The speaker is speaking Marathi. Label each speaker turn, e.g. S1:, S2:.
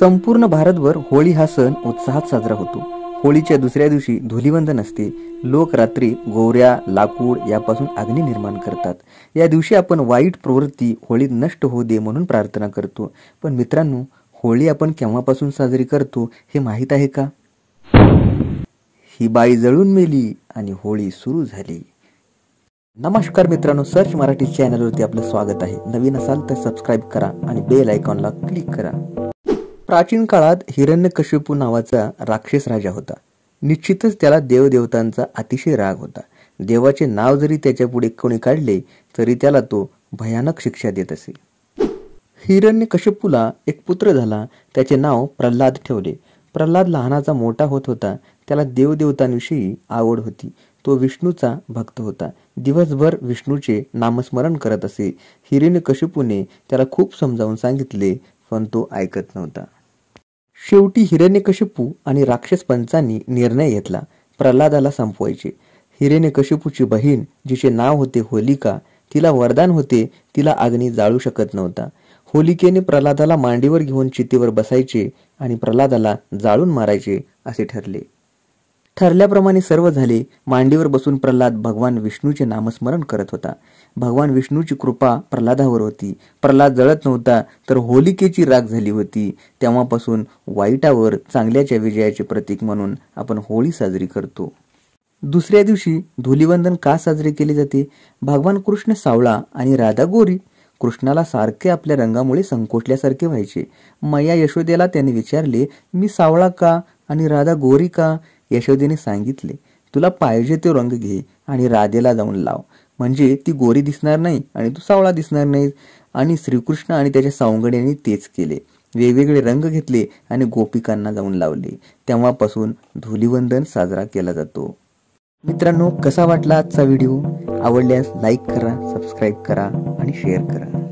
S1: संपूर्ण भारतभर होळी हा सण उत्साहात साजरा होतो होळीच्या दुसऱ्या दिवशी धुलिवंदन असते लोक रात्री गोऱ्या लाकूड यापासून अग्नी निर्माण करतात या दिवशी आपण वाईट प्रवृत्ती होळीत नष्ट होऊ दे म्हणून प्रार्थना करतो पण मित्रांनो होळी आपण केव्हापासून साजरी करतो हे माहीत आहे का ही बाई जळून मेली आणि होळी सुरू झाली नमस्कार मित्रांनो सर्च मराठी चॅनलवरती आपलं स्वागत आहे नवीन असाल तर सबस्क्राईब करा आणि बेल आयकॉनला क्लिक करा प्राचीन काळात हिरण्यकशिपू नावाचा राक्षस राजा होता निश्चितच त्याला देवदेवतांचा अतिशय राग होता देवाचे नाव जरी त्याच्यापुढे कोणी काढले तरी त्याला तो भयानक शिक्षा देत असे हिरण्यकशिपूला एक पुत्र झाला त्याचे नाव प्रल्हाद ठेवले प्रल्हाद लहानाचा मोठा होत होता त्याला देवदेवतांविषयी आवड होती तो विष्णूचा भक्त होता दिवसभर विष्णूचे नामस्मरण करत असे हिरण्यकशिपूने त्याला खूप समजावून सांगितले पण तो ऐकत नव्हता शेवटी हिरण्यकशिपू आणि राक्षस पंचांनी निर्णय घेतला प्रल्हादाला संपवायचे हिरण्यकशिपूची बहीण जिचे नाव होते होलिका तिला वरदान होते तिला अग्नी जाळू शकत नव्हता होलिकेने प्रल्हादाला मांडीवर घेऊन चितेवर बसायचे आणि प्रल्हादाला जाळून मारायचे असे ठरले ठरल्याप्रमाणे सर्व झाले मांडीवर बसून प्रल्हाद भगवान विष्णूचे नामस्मरण करत होता भगवान विष्णूची कृपा प्रल्हादावर होती प्रल्हाद जळत नव्हता तर होलिकेची राग झाली होती तेव्हापासून वाईटावर चांगल्याच्या विजयाचे प्रतीक म्हणून आपण होळी साजरी करतो दुसऱ्या दिवशी धुलिवंदन का साजरे केले जाते भगवान कृष्ण सावळा आणि राधा गोरी कृष्णाला सारखे आपल्या रंगामुळे संकोचल्यासारखे व्हायचे मैया यशोदेला त्याने विचारले मी सावळा का आणि राधा गोरी का यशोदेने सांगितले तुला पाहिजे तो रंग घे आणि राधेला जाऊन लाव म्हणजे ती गोरी दिसणार नाही आणि तू सावळा दिसणार नाही आणि श्रीकृष्ण आणि त्याच्या सावंगड्यांनी तेच केले वेगवेगळे रंग घेतले आणि गोपिकांना जाऊन लावले तेव्हापासून धुलीवंदन साजरा केला जातो मित्रांनो कसा वाटला आजचा व्हिडिओ आवडल्यास लाईक करा सबस्क्राईब करा आणि शेअर करा